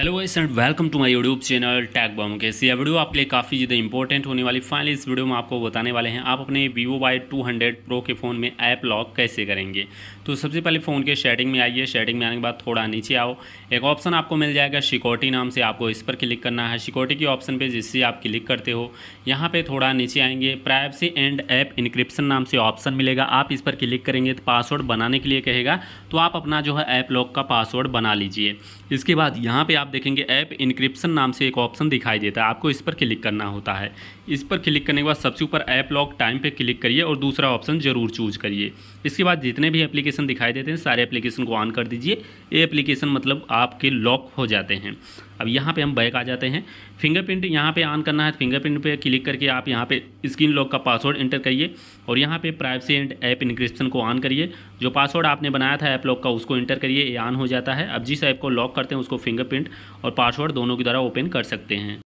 hello guys and welcome to my YouTube channel tag bomb के सी video आपके लिए काफ़ी ज़्यादा इंपॉर्टेंट होने वाली फाइनली इस वीडियो में आपको बताने वाले हैं आप अपने Vivo Y two hundred pro के फ़ोन में ऐप लॉक कैसे करेंगे तो सबसे पहले फ़ोन के शेडिंग में आइए शेडिंग में आने के बाद थोड़ा नीचे आओ एक ऑप्शन आपको मिल जाएगा सिक्योरिटी नाम से आपको इस पर क्लिक करना है सिक्योरिटी के ऑप्शन पर जिससे आप क्लिक करते हो यहाँ पर थोड़ा नीचे आएंगे प्राइवेसी एंड ऐप इनक्रिप्शन नाम से ऑप्शन मिलेगा आप इस पर क्लिक करेंगे तो पासवर्ड बनाने के लिए कहेगा तो आप अपना जो है ऐप लॉक का पासवर्ड बना लीजिए इसके बाद यहाँ पर आप देखेंगे ऐप इनक्रिप्शन नाम से एक ऑप्शन दिखाई देता है आपको इस पर क्लिक करना होता है इस पर क्लिक करने के बाद सबसे ऊपर ऐप लॉक टाइम पे क्लिक करिए और दूसरा ऑप्शन जरूर चूज करिए इसके बाद जितने भी एप्लीकेशन दिखाई देते हैं सारे एप्लीकेशन को ऑन कर दीजिए ये एप्लीकेशन मतलब आपके लॉक हो जाते हैं अब यहाँ पे हम बैक आ जाते हैं फिंगरप्रिंट यहाँ पे ऑन करना है फिंगरप्रिंट पे क्लिक करके आप यहाँ पे स्क्रीन लॉक का पासवर्ड एंटर करिए और यहाँ पे प्राइवेसी एंड ऐप इंक्रिप्शन को ऑन करिए जो पासवर्ड आपने बनाया था ऐप लॉक का उसको एंटर करिए ये ऑन हो जाता है अब जिस ऐप को लॉक करते हैं उसको फिंगरप्रिंट और पासवर्ड दोनों की द्वारा ओपन कर सकते हैं